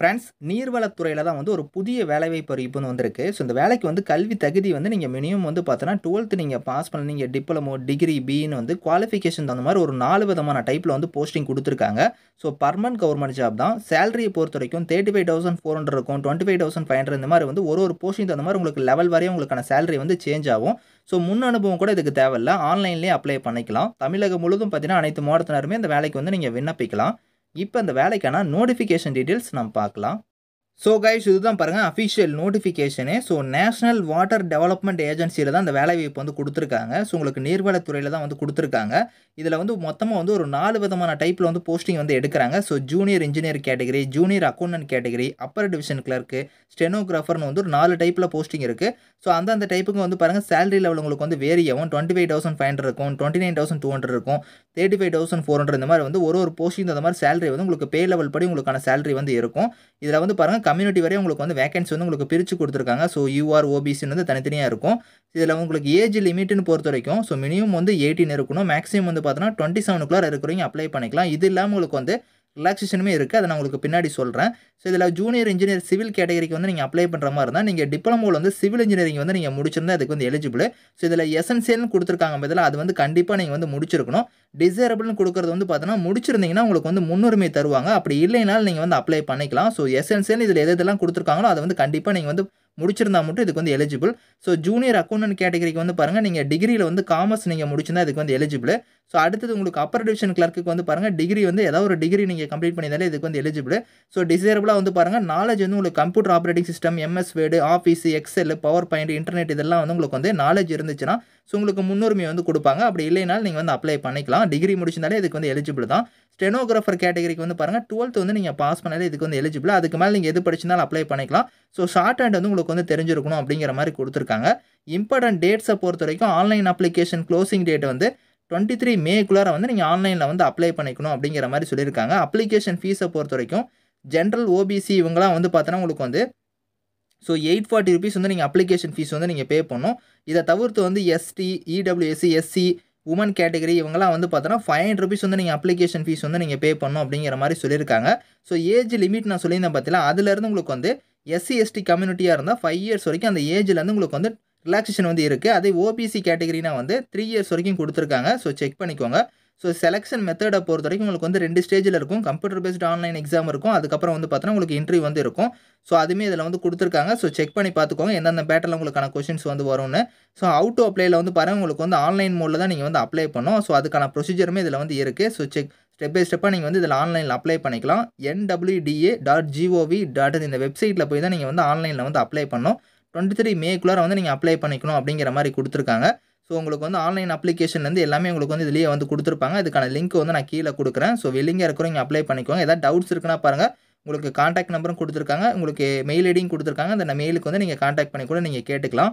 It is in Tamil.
ஃப்ரெண்ட்ஸ் நீர்வளத்துறையில் தான் வந்து ஒரு புதிய வேலைவாய்ப்பு அறிவிப்புன்னு வந்திருக்கு ஸோ இந்த வேலைக்கு வந்து கல்வி தகுதி வந்து நீங்கள் மினிமம் வந்து பார்த்தோன்னா டுவெல்த் நீங்கள் பாஸ் பண்ண நீங்கள் டிப்ளமோ டிகிரி பின்னு வந்து குவாலிஃபிகேஷன் தகுந்த மாதிரி ஒரு நாலு விதமான டைப்பில் வந்து போஸ்டிங் கொடுத்துருக்காங்க ஸோ பர்மனன்ட் கவர்மெண்ட் ஜாப் தான் சேலரியை பொறுத்த வரைக்கும் thirty five thousand four hundred இருக்கும் twenty five thousand five hundred இந்த மாதிரி வந்து ஒரு ஒரு போஸ்டிங் தகுந்த மாதிரி உங்களுக்கு லெவல் வரையும் உங்களுக்கான சேலரி வந்து சேஞ்ச் ஆகும் ஸோ முன் அனுபவம் கூட இதுக்கு தேவையில்ல ஆன்லைன்லேயே அப்ளை பண்ணிக்கலாம் தமிழகம் முழுதும் பார்த்தீங்கன்னா அனைத்து மாவட்டத்தினருமே இந்த வேலைக்கு வந்து நீங்கள் விண்ணப்பிக்கலாம் இப்போ அந்த வேலைக்கான நோட்டிஃபிகேஷன் டீட்டெயில்ஸ் நம்ம பார்க்கலாம் ஸோ கைஸ் இதுதான் பாருங்கள் official notification so national water development ஏஜென்சியில் தான் அந்த வாய்ப்பு வந்து கொடுத்துருக்காங்க ஸோ உங்களுக்கு நீர்வளத்துறையில் தான் வந்து கொடுத்துருக்காங்க இதில் வந்து மொத்தமாக வந்து ஒரு நாலு விதமான டைப்பில் வந்து போஸ்டிங் வந்து எடுக்கிறாங்க so junior engineer category junior accountant category upper division clerk ஸ்டெனோகிராஃபர்னு வந்து ஒரு நாலு டைப்பில் போஸ்டிங் இருக்குது ஸோ அந்தந்த டைப்புக்கு வந்து பாருங்கள் சேலரி லெவல் உங்களுக்கு வந்து vary twenty five thousand five hundred இருக்கும் twenty nine thousand two hundred இருக்கும் thirty five thousand four hundred இந்த மாதிரி வந்து ஒரு ஒரு போஸ்டிங் இந்த மாதிரி சேலரி வந்து உங்களுக்கு பே லெவல் படி உங்களுக்கான சேலரி வந்து இருக்கும் இதில் வந்து பாருங்கள் கம்யூனிட்டி வரையும் உங்களுக்கு வந்து வேகன்சி வந்து உங்களுக்கு பிரித்து கொடுத்துருக்காங்க ஸோ யூஆர் ஓபிசின்னு வந்து தனித்தனியாக இருக்கும் இதில் உங்களுக்கு ஏஜ் லிமிட்னு பொறுத்த வரைக்கும் ஸோ மினிமம் வந்து எயிட்டீன் இருக்கணும் மேக்ஸிமம் வந்து பார்த்தோன்னா டுவெண்ட்டி செவனுக்குள்ளார இருக்கிறவங்க அப்ளை பண்ணிக்கலாம் இது இல்லாமல் உங்களுக்கு வந்து ரிலாக்ஸேஷனுமே இருக்குது அதை நான் உங்களுக்கு பின்னாடி சொல்கிறேன் ஸோ இதில் ஜூனியர் இன்ஜினியர் சிவில் கேட்டகரிக்கு வந்து நீங்கள் அப்ளை பண்ணுற மாதிரி இருந்தால் நீங்கள் டிப்ளமோவில் வந்து சிவில் இன்ஜினியரிங் வந்து நீங்கள் முடிச்சிருந்தா அதுக்கு வந்து எலிஜிபிள் ஸோ இதில் எசன்சியல்னு கொடுத்துருக்காங்க பதில் அது வந்து கண்டிப்பாக நீங்கள் வந்து முடிச்சிருக்கணும் டிசைரபிள்னு கொடுக்குறது வந்து பார்த்தோன்னா முடிச்சிருந்தீங்கன்னா உங்களுக்கு வந்து முன்னுரிமை தருவாங்க அப்படி இல்லைனாலும் நீங்கள் வந்து அப்ளை பண்ணிக்கலாம் ஸோ எசன்சியல் இதில் எது எதெல்லாம் கொடுத்துருக்காங்களோ அதை வந்து கண்டிப்பாக நீங்கள் வந்து முடிச்சிருந்தா மட்டும் இதுக்கு வந்து எலிஜிபிள் ஸோ ஜூனியர் அக்கௌண்டன்ட் கேட்டகரிக்கு வந்து பாருங்கள் நீங்கள் டிகிரியில் வந்து காமர்ஸ் நீங்கள் முடிச்சிருந்தால் இதுக்கு வந்து எலிஜிபிள் ஸோ அடுத்தது உங்களுக்கு அப்பர் டிவிஷன் கிளர்க்கு வந்து பாருங்கள் டிகிரி வந்து ஏதாவது ஒரு டிகிரி நீங்கள் கம்ப்ளீட் பண்ணியிருந்தாலே இதுக்கு வந்து எலிஜிபிள் ஸோ டிசைரபிளாக வந்து பாருங்கள் நாலேஜ் வந்து உங்களுக்கு computer operating system MS word office excel power point internet இதெல்லாம் வந்து உங்களுக்கு வந்து நாலேஜ் இருந்துச்சுன்னா ஸோ உங்களுக்கு முன்னுரிமை வந்து கொடுப்பாங்க அப்படி இல்லைனாலும் நீங்கள் வந்து அப்ளை பண்ணிக்கலாம் டிகிரி முடிச்சிருந்தாலே இதுக்கு வந்து எலிஜிபிள் தான் ஸ்டெனோகிராஃபர் கேட்டகரிக்கு வந்து பாருங்கள் டுவெல்த் வந்து நீங்கள் பாஸ் பண்ணாலே இதுக்கு வந்து எலிஜிபிள் அதுக்கு மேலே நீங்கள் எது படிச்சிருந்தாலும் அப்ளை பண்ணிக்கலாம் ஸோ ஷார்ட் ஹேண்ட் வந்து உங்களுக்கு உங்களுக்கு வந்து தெரிஞ்சிருக்கணும் அப்படிங்கிற மாதிரி கொடுத்துருக்காங்க இம்பார்ட்டன்ட் டேட்ஸை பொறுத்த வரைக்கும் ஆன்லைன் அப்ளிகேஷன் க்ளோசிங் டேட் வந்து டுவெண்ட்டி த்ரீ மேக்குள்ளார வந்து நீங்கள் ஆன்லைனில் வந்து அப்ளை பண்ணிக்கணும் அப்படிங்கிற மாதிரி சொல்லியிருக்காங்க அப்ளிகேஷன் ஃபீஸை பொறுத்த வரைக்கும் ஜென்ரல் ஓபிசி இவங்களாம் வந்து பார்த்தோன்னா உங்களுக்கு வந்து ஸோ எயிட் ஃபார்ட்டி ருபீஸ் வந்து நீங்கள் அப்ளிகேஷன் ஃபீஸ் வந்து நீங்கள் பே பண்ணணும் இதை தவிர்த்து வந்து ST EWSC SC women category இவங்கெல்லாம் வந்து பார்த்தோன்னா ஃபைவ் ஹண்ட்ரட் ருபீஸ் வந்து நீங்கள் அப்ளிகேஷன் ஃபீஸ் வந்து நீங்கள் பே பண்ணணும் அப்படிங்கிற மாதிரி சொல்லியிருக்காங்க ஸோ ஏஜ் லிமிட் நான் சொல்லியிருந்தேன் பார்த்தீங்கன்னா அதுலேருந்து உங்களுக்கு வந்து எஸ்சி எஸ்டி கம்யூனிட்டியாக இருந்தால் ஃபைவ் இயர்ஸ் வரைக்கும் அந்த ஏஜில் வந்து உங்களுக்கு வந்து ரிலாக்ஸேஷன் வந்து இருக்குது அதே ஓபிசி கேட்டகரினா வந்து த்ரீ இயர்ஸ் வரைக்கும் கொடுத்துருக்காங்க ஸோ செக் பண்ணிக்கோங்க ஸோ செலெக்ஷன் மெத்தடை பொறுத்த வரைக்கும் உங்களுக்கு வந்து ரெண்டு ஸ்டேஜில் இருக்கும் கம்ப்யூட்டர் பேஸ்ட் ஆன்லைன் எக்ஸாம் இருக்கும் அதுக்கப்புறம் வந்து பார்த்தோன்னா உங்களுக்கு இன்ட்ரிவ் வந்து இருக்கும் ஸோ அதுவுமே இதில் வந்து கொடுத்துருக்காங்க ஸோ செக் பண்ணி பார்த்துக்கோங்க எந்தெந்த பேட்டரில் உங்களுக்கான கொஷின்ஸ் வந்து வரும்னு ஸோ அவுட் அப்ளையில் வந்து பாருங்கள் உங்களுக்கு வந்து ஆன்லைன் மோடில் தான் நீங்கள் வந்து அப்ளை பண்ணோம் ஸோ அதுக்கான ப்ரொசீஜருமே இதில் வந்து இருக்குது ஸோ செக் ஸ்டெப் பை ஸ்டெப்பாக நீங்கள் வந்து இதில் ஆன்லைனில் அப்ளை பண்ணிக்கலாம் என்டபிள்யூடிஏ டாட் ஜிஓவி டாட் இந்த வெப்சைட்டில் போய் தான் நீங்கள் வந்து ஆன்லைனில் வந்து அப்ளை பண்ணணும் டுவெண்ட்டி த்ரீ மேக்குள்ளார வந்து நீங்கள் அப்ளை பண்ணிக்கணும் அப்படிங்கிற மாதிரி கொடுத்துருக்காங்க ஸோ உங்களுக்கு வந்து ஆன்லைன் அப்ளிகேஷன்லேருந்து எல்லாமே உங்களுக்கு வந்து இதிலேயே வந்து கொடுத்துருப்பாங்க அதுக்கான லிங்க் வந்து நான் கீழே கொடுக்குறேன் ஸோ வெளிங்க இருக்கிறோம் நீங்கள் அப்ளை பண்ணிக்கோங்க ஏதாவது டவுட்ஸ் இருக்குன்னா பாருங்கள் உங்களுக்கு காண்டாக்ட் நம்பரும் கொடுத்துருக்காங்க உங்களுக்கு மெயில் ஐடியும் கொடுத்துருக்காங்க அந்த மெயிலுக்கு வந்து நீங்கள் காண்டாக்ட் பண்ணி கூட நீங்கள் கேட்டுக்கலாம்